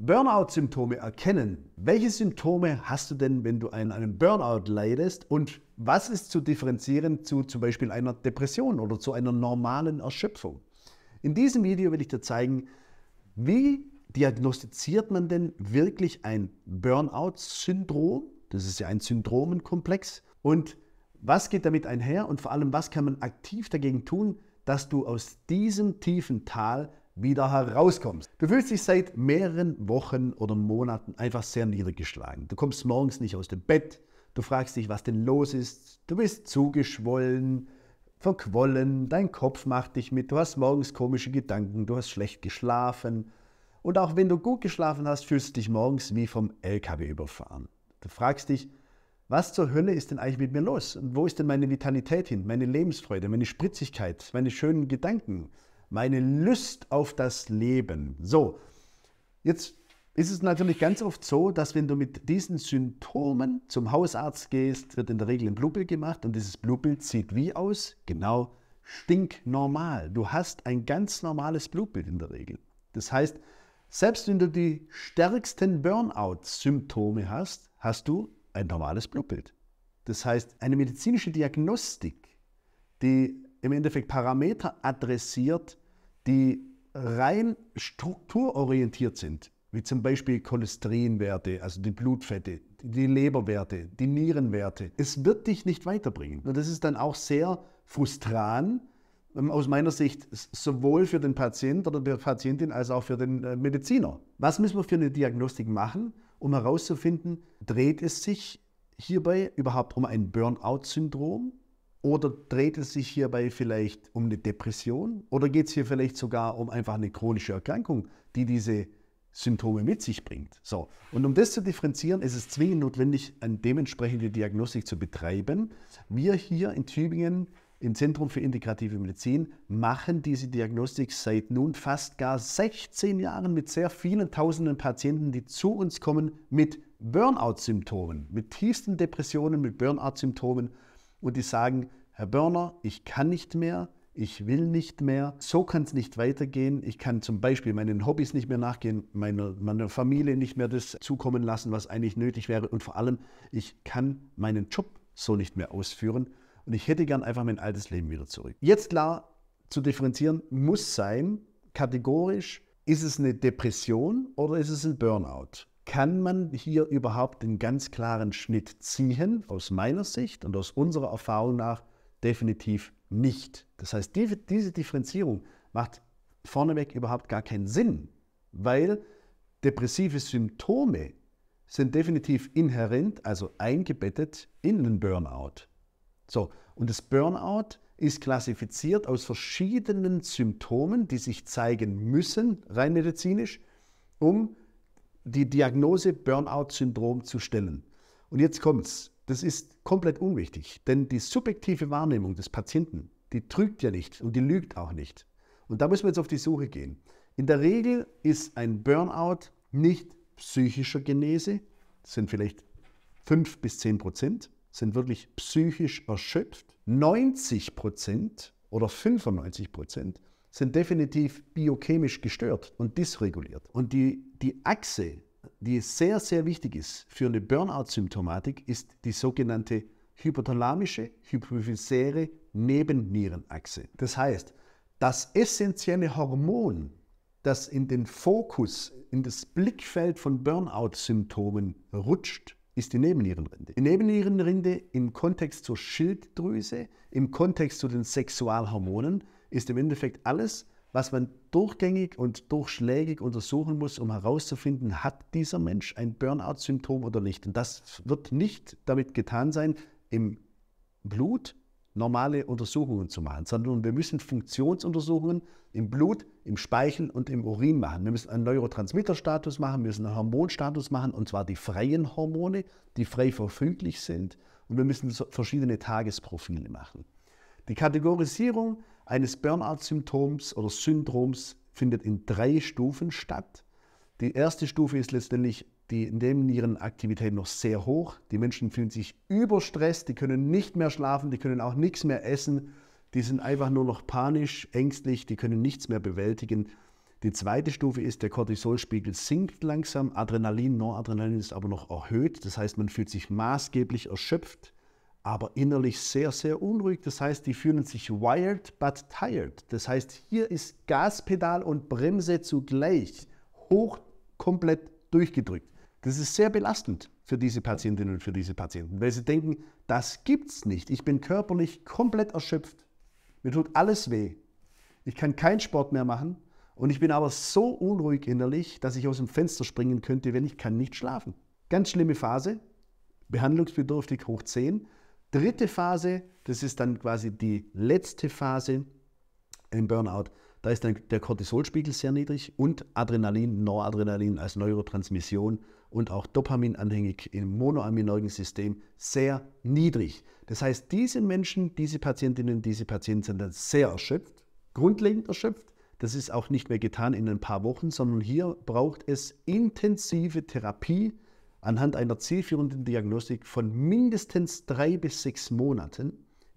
Burnout-Symptome erkennen. Welche Symptome hast du denn, wenn du an einem Burnout leidest? Und was ist zu differenzieren zu zum Beispiel einer Depression oder zu einer normalen Erschöpfung? In diesem Video will ich dir zeigen, wie diagnostiziert man denn wirklich ein Burnout-Syndrom? Das ist ja ein Syndromenkomplex. Und was geht damit einher und vor allem, was kann man aktiv dagegen tun, dass du aus diesem tiefen Tal wieder herauskommst. Du fühlst dich seit mehreren Wochen oder Monaten einfach sehr niedergeschlagen. Du kommst morgens nicht aus dem Bett, du fragst dich, was denn los ist, du bist zugeschwollen, verquollen, dein Kopf macht dich mit, du hast morgens komische Gedanken, du hast schlecht geschlafen und auch wenn du gut geschlafen hast, fühlst du dich morgens wie vom LKW überfahren. Du fragst dich, was zur Hölle ist denn eigentlich mit mir los? Und wo ist denn meine Vitalität hin, meine Lebensfreude, meine Spritzigkeit, meine schönen Gedanken? meine Lust auf das Leben. So, jetzt ist es natürlich ganz oft so, dass wenn du mit diesen Symptomen zum Hausarzt gehst, wird in der Regel ein Blutbild gemacht und dieses Blutbild sieht wie aus? Genau stinknormal. Du hast ein ganz normales Blutbild in der Regel. Das heißt, selbst wenn du die stärksten Burnout-Symptome hast, hast du ein normales Blutbild. Das heißt, eine medizinische Diagnostik, die im Endeffekt Parameter adressiert, die rein strukturorientiert sind, wie zum Beispiel Cholesterinwerte, also die Blutfette, die Leberwerte, die Nierenwerte. Es wird dich nicht weiterbringen. Und das ist dann auch sehr frustran, ähm, aus meiner Sicht sowohl für den Patient oder die Patientin als auch für den äh, Mediziner. Was müssen wir für eine Diagnostik machen, um herauszufinden, dreht es sich hierbei überhaupt um ein Burnout-Syndrom oder dreht es sich hierbei vielleicht um eine Depression? Oder geht es hier vielleicht sogar um einfach eine chronische Erkrankung, die diese Symptome mit sich bringt? So. Und um das zu differenzieren, ist es zwingend notwendig, eine dementsprechende Diagnostik zu betreiben. Wir hier in Tübingen im Zentrum für integrative Medizin machen diese Diagnostik seit nun fast gar 16 Jahren mit sehr vielen tausenden Patienten, die zu uns kommen mit Burnout-Symptomen, mit tiefsten Depressionen, mit Burnout-Symptomen und die sagen, Herr Börner, ich kann nicht mehr, ich will nicht mehr, so kann es nicht weitergehen, ich kann zum Beispiel meinen Hobbys nicht mehr nachgehen, meiner, meiner Familie nicht mehr das zukommen lassen, was eigentlich nötig wäre und vor allem, ich kann meinen Job so nicht mehr ausführen und ich hätte gern einfach mein altes Leben wieder zurück. Jetzt klar zu differenzieren muss sein, kategorisch, ist es eine Depression oder ist es ein Burnout? Kann man hier überhaupt den ganz klaren Schnitt ziehen? Aus meiner Sicht und aus unserer Erfahrung nach definitiv nicht. Das heißt, die, diese Differenzierung macht vorneweg überhaupt gar keinen Sinn, weil depressive Symptome sind definitiv inhärent, also eingebettet in den Burnout. So, und das Burnout ist klassifiziert aus verschiedenen Symptomen, die sich zeigen müssen, rein medizinisch, um die Diagnose Burnout-Syndrom zu stellen. Und jetzt kommt's. Das ist komplett unwichtig, denn die subjektive Wahrnehmung des Patienten, die trügt ja nicht und die lügt auch nicht. Und da müssen wir jetzt auf die Suche gehen. In der Regel ist ein Burnout nicht psychischer Genese, das sind vielleicht 5 bis 10 Prozent, sind wirklich psychisch erschöpft. 90 Prozent oder 95 Prozent sind definitiv biochemisch gestört und dysreguliert. Und die, die Achse die sehr, sehr wichtig ist für eine Burnout-Symptomatik, ist die sogenannte hypothalamische hypophysäre Nebennierenachse. Das heißt, das essentielle Hormon, das in den Fokus, in das Blickfeld von Burnout-Symptomen rutscht, ist die Nebennierenrinde. Die Nebennierenrinde im Kontext zur Schilddrüse, im Kontext zu den Sexualhormonen, ist im Endeffekt alles, was man durchgängig und durchschlägig untersuchen muss, um herauszufinden, hat dieser Mensch ein Burnout-Symptom oder nicht. Und das wird nicht damit getan sein, im Blut normale Untersuchungen zu machen, sondern wir müssen Funktionsuntersuchungen im Blut, im Speichel und im Urin machen. Wir müssen einen Neurotransmitterstatus machen, wir müssen einen Hormonstatus machen, und zwar die freien Hormone, die frei verfüglich sind. Und wir müssen verschiedene Tagesprofile machen. Die Kategorisierung eines Burnout-Symptoms oder Syndroms findet in drei Stufen statt. Die erste Stufe ist letztendlich die Nebennierenaktivität noch sehr hoch. Die Menschen fühlen sich überstresst, die können nicht mehr schlafen, die können auch nichts mehr essen, die sind einfach nur noch panisch, ängstlich, die können nichts mehr bewältigen. Die zweite Stufe ist, der Cortisolspiegel sinkt langsam, Adrenalin, Noradrenalin ist aber noch erhöht, das heißt man fühlt sich maßgeblich erschöpft aber innerlich sehr, sehr unruhig. Das heißt, die fühlen sich wired but tired. Das heißt, hier ist Gaspedal und Bremse zugleich hoch komplett durchgedrückt. Das ist sehr belastend für diese Patientinnen und für diese Patienten, weil sie denken, das gibt's nicht. Ich bin körperlich komplett erschöpft. Mir tut alles weh. Ich kann keinen Sport mehr machen und ich bin aber so unruhig innerlich, dass ich aus dem Fenster springen könnte, wenn ich kann nicht schlafen. Ganz schlimme Phase, behandlungsbedürftig hoch 10 dritte Phase, das ist dann quasi die letzte Phase im Burnout. Da ist dann der Cortisolspiegel sehr niedrig und Adrenalin, Noradrenalin als Neurotransmission und auch Dopamin anhängig im monoaminoigen System sehr niedrig. Das heißt, diese Menschen, diese Patientinnen, diese Patienten sind dann sehr erschöpft, grundlegend erschöpft. Das ist auch nicht mehr getan in ein paar Wochen, sondern hier braucht es intensive Therapie, anhand einer zielführenden Diagnostik von mindestens drei bis sechs Monaten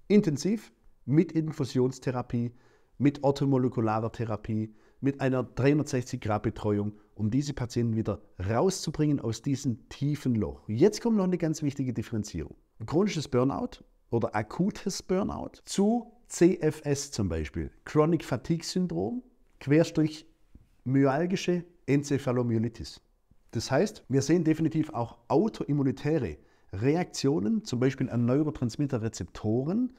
intensiv mit Infusionstherapie, mit orthomolekularer Therapie, mit einer 360-Grad-Betreuung, um diese Patienten wieder rauszubringen aus diesem tiefen Loch. Jetzt kommt noch eine ganz wichtige Differenzierung. Chronisches Burnout oder akutes Burnout zu CFS zum Beispiel, Chronic Fatigue Syndrom, Querstrich myalgische Enzephalomyelitis. Das heißt, wir sehen definitiv auch autoimmunitäre Reaktionen, zum Beispiel an Neurotransmitterrezeptoren,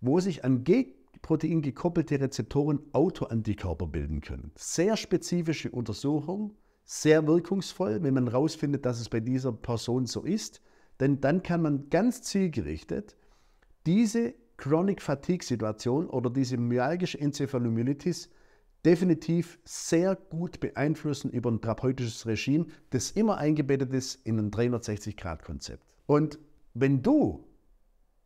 wo sich an G-Protein gekoppelte Rezeptoren Autoantikörper bilden können. Sehr spezifische Untersuchung, sehr wirkungsvoll, wenn man herausfindet, dass es bei dieser Person so ist. Denn dann kann man ganz zielgerichtet diese Chronic Fatigue Situation oder diese myalgische Enzephalomyelitis definitiv sehr gut beeinflussen über ein therapeutisches Regime, das immer eingebettet ist in ein 360-Grad-Konzept. Und wenn du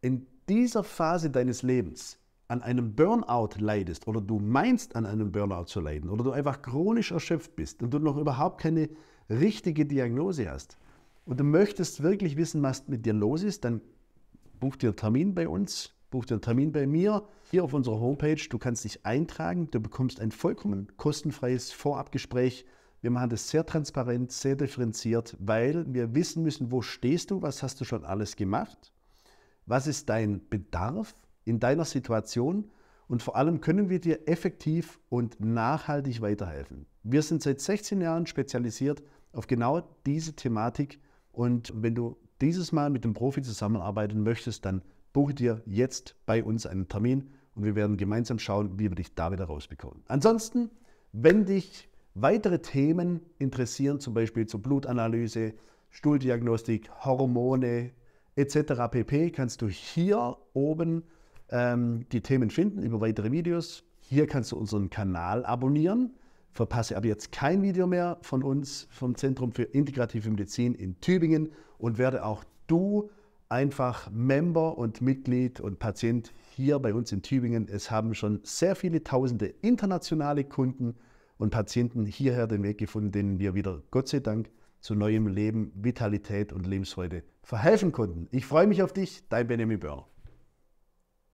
in dieser Phase deines Lebens an einem Burnout leidest oder du meinst an einem Burnout zu leiden oder du einfach chronisch erschöpft bist und du noch überhaupt keine richtige Diagnose hast und du möchtest wirklich wissen, was mit dir los ist, dann buch dir einen Termin bei uns buch dir einen Termin bei mir hier auf unserer Homepage. Du kannst dich eintragen, du bekommst ein vollkommen kostenfreies Vorabgespräch. Wir machen das sehr transparent, sehr differenziert, weil wir wissen müssen, wo stehst du, was hast du schon alles gemacht, was ist dein Bedarf in deiner Situation und vor allem können wir dir effektiv und nachhaltig weiterhelfen. Wir sind seit 16 Jahren spezialisiert auf genau diese Thematik und wenn du dieses Mal mit dem Profi zusammenarbeiten möchtest, dann buche dir jetzt bei uns einen Termin und wir werden gemeinsam schauen, wie wir dich da wieder rausbekommen. Ansonsten, wenn dich weitere Themen interessieren, zum Beispiel zur Blutanalyse, Stuhldiagnostik, Hormone etc. pp., kannst du hier oben ähm, die Themen finden über weitere Videos. Hier kannst du unseren Kanal abonnieren. Verpasse ab jetzt kein Video mehr von uns vom Zentrum für Integrative Medizin in Tübingen und werde auch du einfach Member und Mitglied und Patient hier bei uns in Tübingen. Es haben schon sehr viele tausende internationale Kunden und Patienten hierher den Weg gefunden, denen wir wieder, Gott sei Dank, zu neuem Leben, Vitalität und Lebensfreude verhelfen konnten. Ich freue mich auf dich, dein Benjamin Börner.